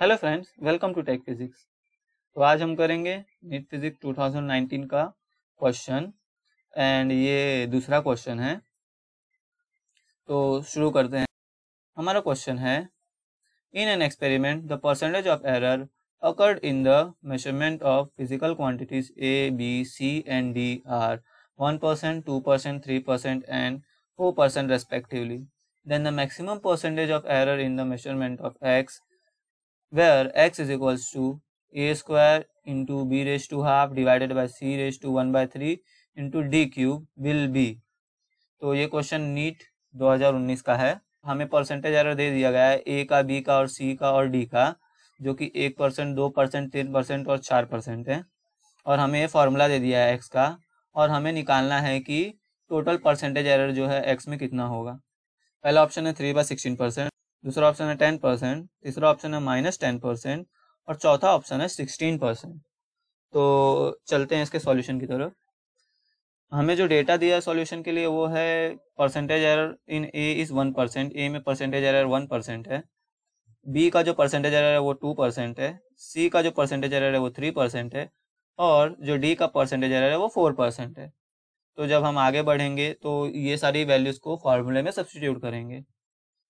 hello friends welcome to tech physics तो आज हम करेंगे नीट फिजिक्स 2019 का क्वेश्चन एंड ये दूसरा क्वेश्चन है तो शुरू करते हैं हमारा क्वेश्चन है in an experiment the percentage of error occurred in the measurement of physical quantities A B C and D are one percent two percent three percent and four percent respectively then the maximum percentage of error in the measurement of X where x is equals to a square into b raised to half divided by c raised to 1 by 3 into d cube will be तो ये question NEET 2019 का है हमें percentage error दे दिया गया है ए का B का और सी का और डी का जो कि एक परसेंट दो परसेंट तीन परसेंट और चार परसेंट है और हमें ये फॉर्मूला दे दिया है एक्स का और हमें निकालना है कि टोटल परसेंटेज एरर जो है एक्स में कितना होगा पहला ऑप्शन है थ्री बाय सिक्सटीन परसेंट दूसरा ऑप्शन है टेन परसेंट तीसरा ऑप्शन है माइनस टेन परसेंट और चौथा ऑप्शन है सिक्सटीन परसेंट तो चलते हैं इसके सॉल्यूशन की तरफ हमें जो डेटा दिया है सॉल्यूशन के लिए वो है percentage error in A is one percent A में परसेंटेज एरर वन परसेंट है बी का जो परसेंटेज एरर है वो टू परसेंट है सी का जो परसेंटेज एरर है वो थ्री परसेंट है और जो डी का परसेंटेज एरर है वो फोर परसेंट है तो जब हम आगे बढ़ेंगे तो ये सारी वैल्यूज़ को फार्मूले में सब्सटीट्यूट करेंगे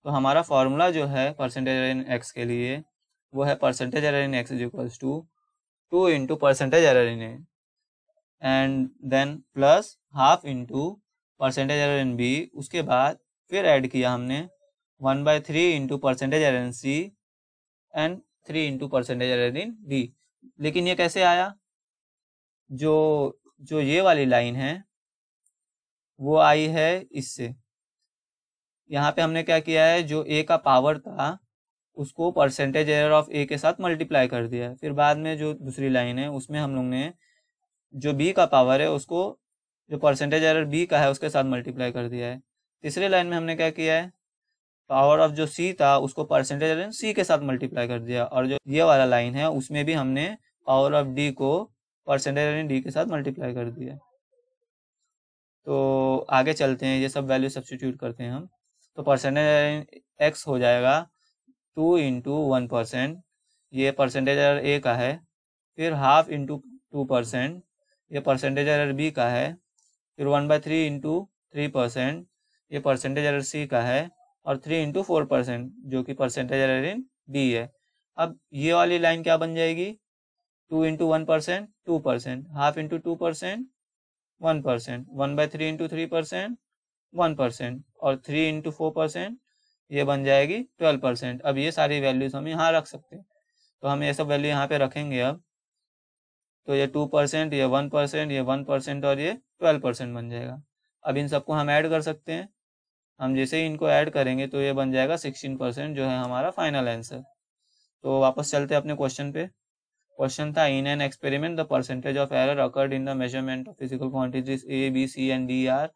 तो हमारा फॉर्मूला जो है परसेंटेज एर इन एक्स के लिए वो है percentage error in X is equal to two into percentage error in A and then plus half into percentage error in B उसके बाद फिर ऐड किया हमने one by three into percentage error in C and three into percentage error in D लेकिन ये कैसे आया जो जो ये वाली लाइन है वो आई है इससे यहाँ पे हमने क्या किया है जो ए का पावर था उसको परसेंटेज एयर ऑफ ए के साथ मल्टीप्लाई कर दिया है फिर बाद में जो दूसरी लाइन है उसमें हम लोग ने जो बी का पावर है उसको जो परसेंटेज एरर बी का है उसके साथ मल्टीप्लाई कर दिया है तीसरे लाइन में हमने क्या किया है पावर ऑफ जो सी था उसको परसेंटेज एरर सी के साथ मल्टीप्लाई कर दिया और जो ये वाला लाइन है उसमें भी हमने पावर ऑफ डी को परसेंटेज एरर डी के साथ मल्टीप्लाई कर दिया तो आगे चलते हैं ये सब वैल्यू सब्सटीट्यूट करते हैं हम तो परसेंटेज एक्स हो जाएगा टू इंटू वन परसेंट ये परसेंटेज एरर ए का है फिर हाफ इंटू टू परसेंट ये परसेंटेज एरर बी का है फिर one by three into three percent ये परसेंटेज एरर सी का है और थ्री इंटू फोर परसेंट जो कि परसेंटेज एरर इन बी है अब ये वाली लाइन क्या बन जाएगी two into one percent two percent half into two percent one percent one by three into three percent one percent और थ्री इंटू फोर परसेंट ये बन जाएगी ट्वेल्व परसेंट अब ये सारी वैल्यूज हम यहाँ रख सकते हैं तो हम ये सब वैल्यू यहाँ पे रखेंगे अब तो ये टू परसेंट ये वन परसेंट ये वन परसेंट और ये ट्वेल्व परसेंट बन जाएगा अब इन सबको हम ऐड कर सकते हैं हम जैसे ही इनको ऐड करेंगे तो ये बन जाएगा सिक्सटीन परसेंट जो है हमारा फाइनल आंसर तो वापस चलते अपने क्वेश्चन पे क्वेश्चन था in an experiment the percentage of error occurred in the measurement of physical quantities A B C and D are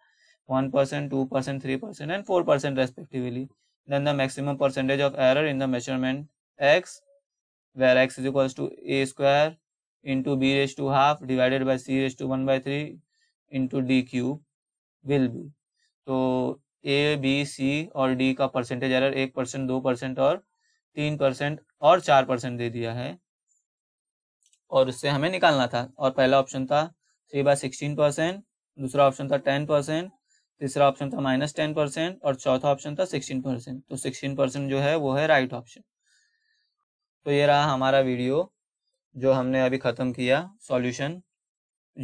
1 percent 2 percent 3 percent and 4 percent respectively then the maximum percentage of error in the measurement x where x is equals to a square into b raised to half divided by c raised to 1 by 3 into d cube will be तो ए B सी और D का percentage error एक परसेंट दो परसेंट और तीन percent और चार परसेंट दे दिया है और उससे हमें निकालना था और पहला ऑप्शन था थ्री बाय सिक्सटीन परसेंट दूसरा ऑप्शन था टेन परसेंट तीसरा ऑप्शन था माइनस टेन परसेंट और चौथा ऑप्शन था सिक्सटीन परसेंट तो सिक्सटीन परसेंट जो है वो है राइट ऑप्शन तो ये रहा हमारा वीडियो जो हमने अभी ख़त्म किया सॉल्यूशन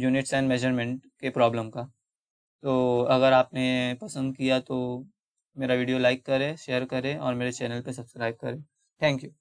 यूनिट्स एंड मेजरमेंट के प्रॉब्लम का तो अगर आपने पसंद किया तो मेरा वीडियो लाइक करें शेयर करें और मेरे चैनल पर सब्सक्राइब करें थैंक यू